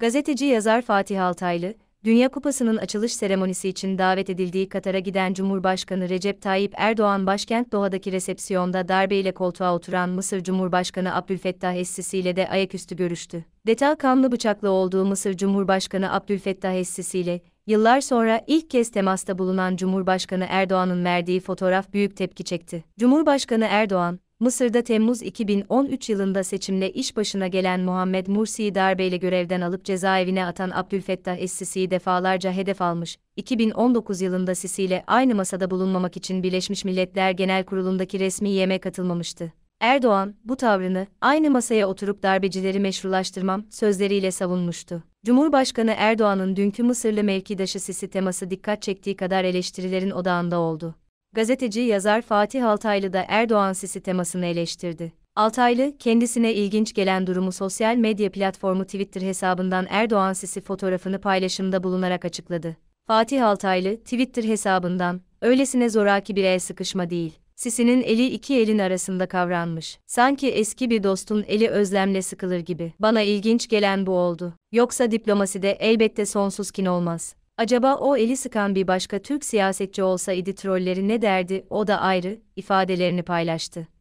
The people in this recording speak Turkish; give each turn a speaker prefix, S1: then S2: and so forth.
S1: Gazeteci yazar Fatih Altaylı, Dünya Kupası'nın açılış seremonisi için davet edildiği Katar'a giden Cumhurbaşkanı Recep Tayyip Erdoğan başkent Doha'daki resepsiyonda darbeyle koltuğa oturan Mısır Cumhurbaşkanı Abdülfettah Essisi ile de ayaküstü görüştü. Detal kanlı bıçaklı olduğu Mısır Cumhurbaşkanı Abdülfettah Essisi ile Yıllar sonra ilk kez temasta bulunan Cumhurbaşkanı Erdoğan'ın verdiği fotoğraf büyük tepki çekti. Cumhurbaşkanı Erdoğan, Mısır'da Temmuz 2013 yılında seçimle iş başına gelen Muhammed Mursi'yi darbeyle görevden alıp cezaevine atan Abdülfettah Es-Sisi'yi defalarca hedef almış, 2019 yılında Sisi ile aynı masada bulunmamak için Birleşmiş Milletler Genel Kurulu'ndaki resmi yeme katılmamıştı. Erdoğan, bu tavrını, aynı masaya oturup darbecileri meşrulaştırmam sözleriyle savunmuştu. Cumhurbaşkanı Erdoğan'ın dünkü Mısırlı mevkidaşı Sisi teması dikkat çektiği kadar eleştirilerin odağında oldu gazeteci yazar Fatih Altaylı da Erdoğan Sisi temasını eleştirdi. Altaylı, kendisine ilginç gelen durumu sosyal medya platformu Twitter hesabından Erdoğan Sisi fotoğrafını paylaşımda bulunarak açıkladı. Fatih Altaylı, Twitter hesabından, öylesine zoraki bir el sıkışma değil. Sisi'nin eli iki elin arasında kavranmış. Sanki eski bir dostun eli özlemle sıkılır gibi. Bana ilginç gelen bu oldu. Yoksa diplomasi de elbette sonsuz kin olmaz. Acaba o eli sıkan bir başka Türk siyasetçi olsaydı trolleri ne derdi, o da ayrı, ifadelerini paylaştı.